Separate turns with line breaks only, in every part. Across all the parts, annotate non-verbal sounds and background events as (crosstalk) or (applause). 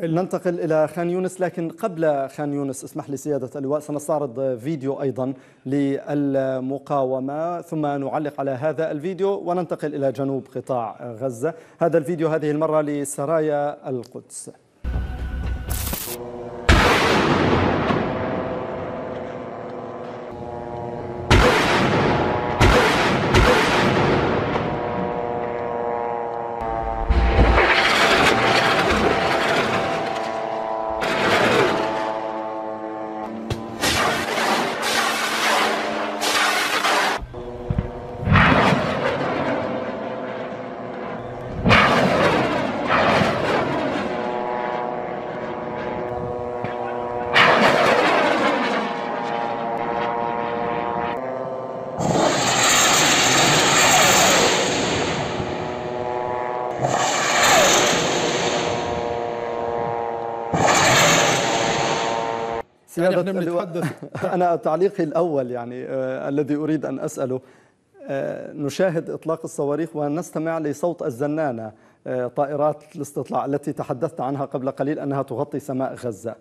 لننتقل إلى خان يونس لكن قبل خان يونس اسمح لي سيادة اللواء سنستعرض فيديو أيضا للمقاومة ثم نعلق على هذا الفيديو وننتقل إلى جنوب قطاع غزة هذا الفيديو هذه المرة لسرايا القدس سيادة يعني بنتحدث (laughs) أنا تعليقي الأول يعني آه الذي أريد أن أسأله آه نشاهد إطلاق الصواريخ ونستمع لصوت الزنانة آه طائرات الاستطلاع التي تحدثت عنها قبل قليل أنها تغطي سماء غزة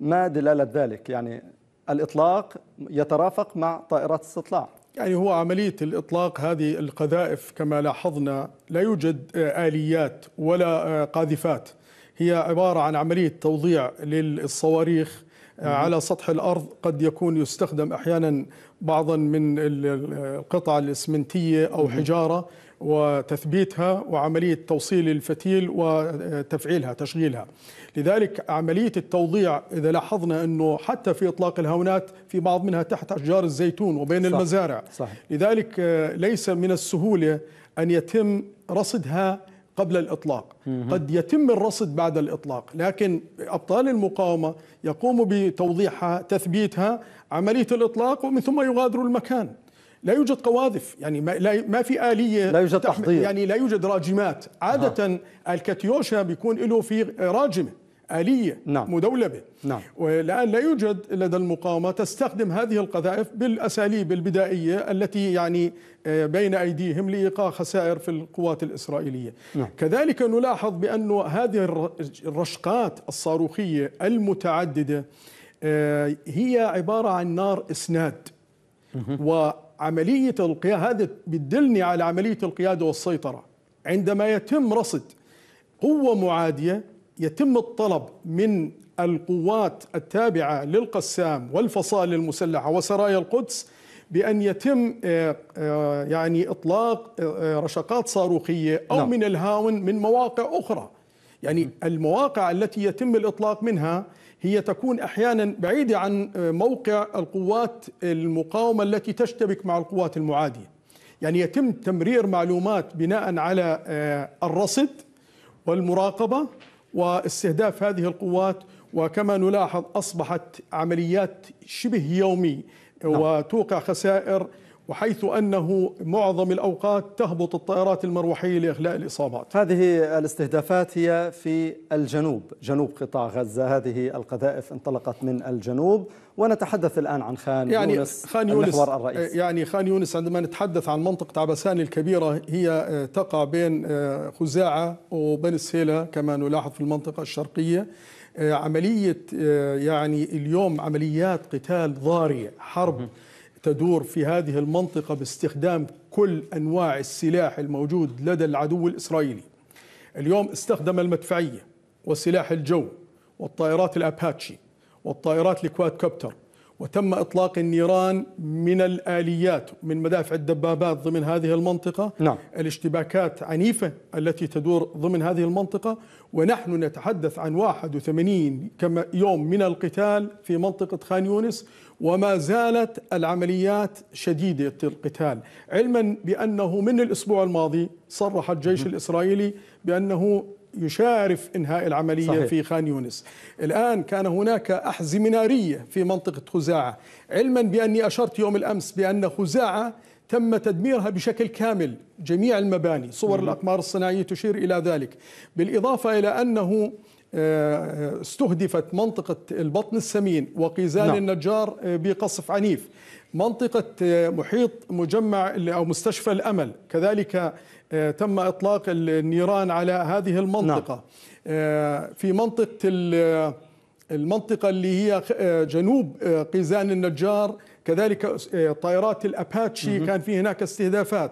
ما دلالة ذلك يعني الإطلاق يترافق مع طائرات استطلاع
يعني هو عملية الإطلاق هذه القذائف كما لاحظنا لا يوجد آه، آليات ولا آه، قاذفات هي عبارة عن عملية توضيع للصواريخ على سطح الارض قد يكون يستخدم احيانا بعضا من القطع الاسمنتيه او حجاره وتثبيتها وعمليه توصيل الفتيل وتفعيلها تشغيلها. لذلك عمليه التوضيع اذا لاحظنا انه حتى في اطلاق الهونات في بعض منها تحت اشجار الزيتون وبين صح المزارع. صح لذلك آه، ليس من السهوله ان يتم رصدها قبل الإطلاق قد يتم الرصد بعد الإطلاق لكن أبطال المقاومة يقوموا بتوضيحها تثبيتها عملية الإطلاق ومن ثم يغادروا المكان لا يوجد قواذف يعني ما, ما في آلية لا يوجد تحضير يعني لا يوجد راجمات عادة الكاتيوشا بيكون له في راجمه آلية نعم. مدولبة نعم. والآن لا يوجد لدى المقاومة تستخدم هذه القذائف بالأساليب البدائية التي يعني آه، بين أيديهم لإيقاع خسائر في القوات الإسرائيلية نعم. كذلك نلاحظ بأن هذه الرشقات الصاروخية المتعددة آه، هي عبارة عن نار إسناد وعملية القيادة هذا بتدلني على عملية القيادة والسيطرة عندما يتم رصد قوة معادية يتم الطلب من القوات التابعة للقسام والفصائل المسلحة وسرايا القدس بأن يتم آه، آه، يعني إطلاق آه، رشقات صاروخية أو نعم. من الهاون من مواقع أخرى يعني المواقع التي يتم الإطلاق منها هي تكون أحيانا بعيدة عن موقع القوات المقاومة التي تشتبك مع القوات المعادية يعني يتم تمرير معلومات بناء على الرصد والمراقبة واستهداف هذه القوات وكما نلاحظ أصبحت عمليات شبه يومي نعم. وتوقع خسائر وحيث أنه معظم الأوقات تهبط الطائرات المروحية لإخلاء الإصابات هذه الاستهدافات هي في الجنوب جنوب
قطاع غزة هذه القذائف انطلقت من الجنوب ونتحدث الآن عن خان يعني يونس, خان يونس المحور الرئيسي آه،
يعني خان يونس عندما نتحدث عن منطقة عبسان الكبيرة هي آه، تقع بين آه، خزاعة وبن السيلة كما نلاحظ في المنطقة الشرقية عملية يعني اليوم عمليات قتال ضارية حرب تدور في هذه المنطقة باستخدام كل أنواع السلاح الموجود لدى العدو الإسرائيلي اليوم استخدم المدفعية وسلاح الجو والطائرات الأباتشي والطائرات الكواد كوبتر وتم إطلاق النيران من الآليات من مدافع الدبابات ضمن هذه المنطقة نعم. الاشتباكات عنيفة التي تدور ضمن هذه المنطقة ونحن نتحدث عن 81 كما يوم من القتال في منطقة خان يونس وما زالت العمليات شديدة القتال علما بأنه من الأسبوع الماضي صرح الجيش الإسرائيلي بأنه يشارف إنهاء العملية صحيح. في خان يونس الآن كان هناك أحزمة نارية في منطقة خزاعة علما بأني أشرت يوم الأمس بأن خزاعة تم تدميرها بشكل كامل جميع المباني صور الأقمار الصناعية تشير إلى ذلك بالإضافة إلى أنه استهدفت منطقة البطن السمين وقيزان نعم. النجار آه، بقصف عنيف منطقة آه، محيط مجمع أو مستشفى الأمل كذلك آه، تم إطلاق النيران على هذه المنطقة نعم. في منطقة المنطقة اللي هي جنوب قيزان النجار كذلك طائرات الأباتشي كان في هناك استهدافات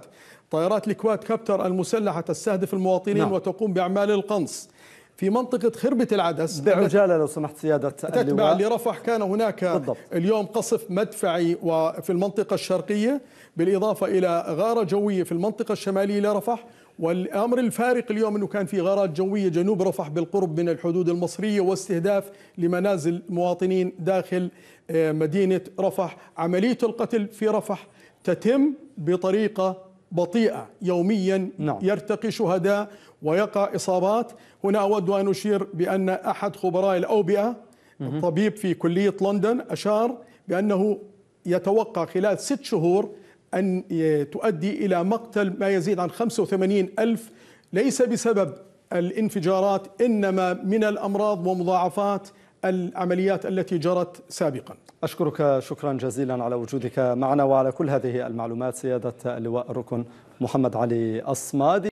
طائرات الكواد كابتر المسلحة تستهدف المواطنين نعم. وتقوم بأعمال القنص في منطقة خربة العدس بعجالة لو سمحت سيادة تتبع لرفح كان هناك بالضبط. اليوم قصف مدفعي وفي المنطقة الشرقية بالإضافة إلى غارة جوية في المنطقة الشمالية لرفح والامر الفارق اليوم انه كان في غارات جويه جنوب رفح بالقرب من الحدود المصريه واستهداف لمنازل مواطنين داخل آه، مدينه رفح، عمليه القتل في رفح تتم بطريقه بطيئة يوميا نعم. يرتقي شهداء ويقع إصابات هنا أود أن أشير بأن أحد خبراء الأوبئة الطبيب طبيب في كلية لندن أشار بأنه يتوقع خلال ست شهور أن تؤدي إلى مقتل ما يزيد عن 85 ألف ليس بسبب الانفجارات إنما من الأمراض ومضاعفات العمليات التي جرت سابقا أشكرك شكرا جزيلا على
وجودك معنا وعلى كل هذه المعلومات سيادة اللواء الركن محمد علي الصمادي